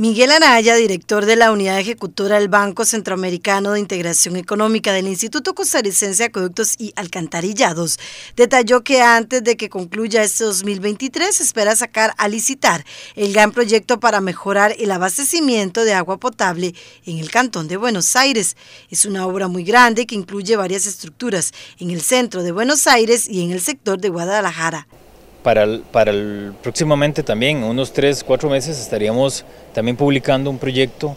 Miguel Anaya, director de la Unidad Ejecutora del Banco Centroamericano de Integración Económica del Instituto Costarricense de Acueductos y Alcantarillados, detalló que antes de que concluya este 2023 espera sacar a licitar el gran proyecto para mejorar el abastecimiento de agua potable en el Cantón de Buenos Aires. Es una obra muy grande que incluye varias estructuras en el centro de Buenos Aires y en el sector de Guadalajara para próximamente también, unos 3, 4 meses, estaríamos también publicando un proyecto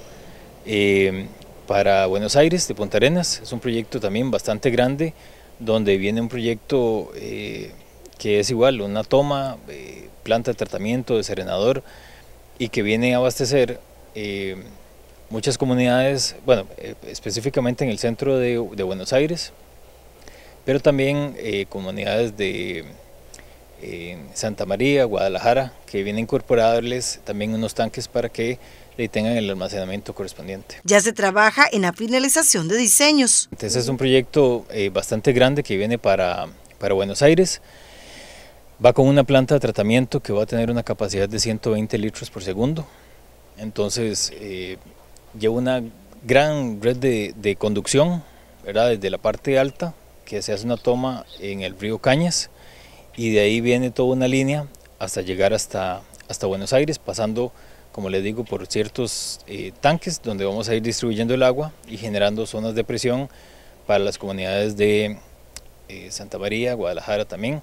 eh, para Buenos Aires, de Punta Arenas. Es un proyecto también bastante grande, donde viene un proyecto eh, que es igual, una toma, eh, planta de tratamiento, de serenador y que viene a abastecer muchas comunidades, bueno, específicamente en el centro de Buenos Aires, pero también comunidades de en Santa María, Guadalajara, que viene incorporarles también unos tanques para que le tengan el almacenamiento correspondiente. Ya se trabaja en la finalización de diseños. Entonces es un proyecto eh, bastante grande que viene para, Buenos Aires. Va con una planta de tratamiento que va a tener una capacidad de 120 litros por segundo. Entonces eh, lleva una gran red de, conducción, ¿verdad? desde la parte alta, que se hace una toma en el río Cañas, y de ahí viene toda una línea hasta llegar hasta, hasta Buenos Aires, pasando, como les digo, por ciertos eh, tanques donde vamos a ir distribuyendo el agua y generando zonas de presión para las comunidades de eh, Santa María, Guadalajara también,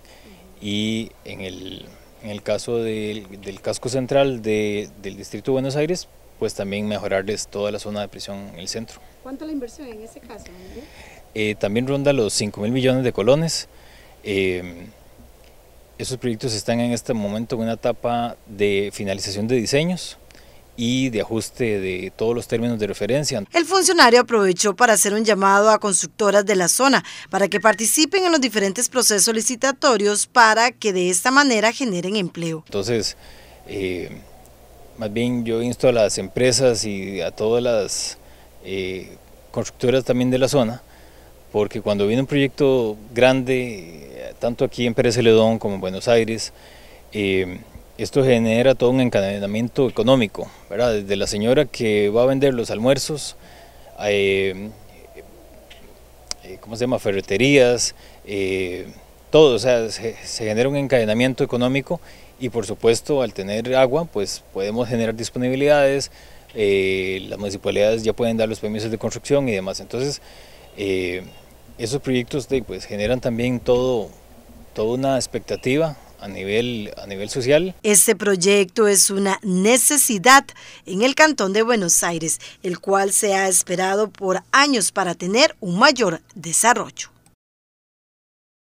y en el, en el caso del, del casco central del distrito de Buenos Aires, pues también mejorarles toda la zona de presión en el centro. ¿Cuánto la inversión en ese caso? Eh, también ronda los 5 mil millones de colones. Esos proyectos están en este momento en una etapa de finalización de diseños y de ajuste de todos los términos de referencia. El funcionario aprovechó para hacer un llamado a constructoras de la zona para que participen en los diferentes procesos licitatorios para que de esta manera generen empleo. Entonces, eh, más bien yo insto a las empresas y a todas las eh, constructoras también de la zona, porque cuando viene un proyecto grande tanto aquí en Pérez Celedón como en Buenos Aires. Eh, esto genera todo un encadenamiento económico, ¿verdad? Desde la señora que va a vender los almuerzos, eh, eh, ¿cómo se llama? Ferreterías, todo, o sea, se, genera un encadenamiento económico y por supuesto al tener agua, pues podemos generar disponibilidades, las municipalidades ya pueden dar los permisos de construcción y demás. Entonces, esos proyectos pues, generan también todo toda una expectativa a nivel, a nivel social. Este proyecto es una necesidad en el Cantón de Buenos Aires, el cual se ha esperado por años para tener un mayor desarrollo.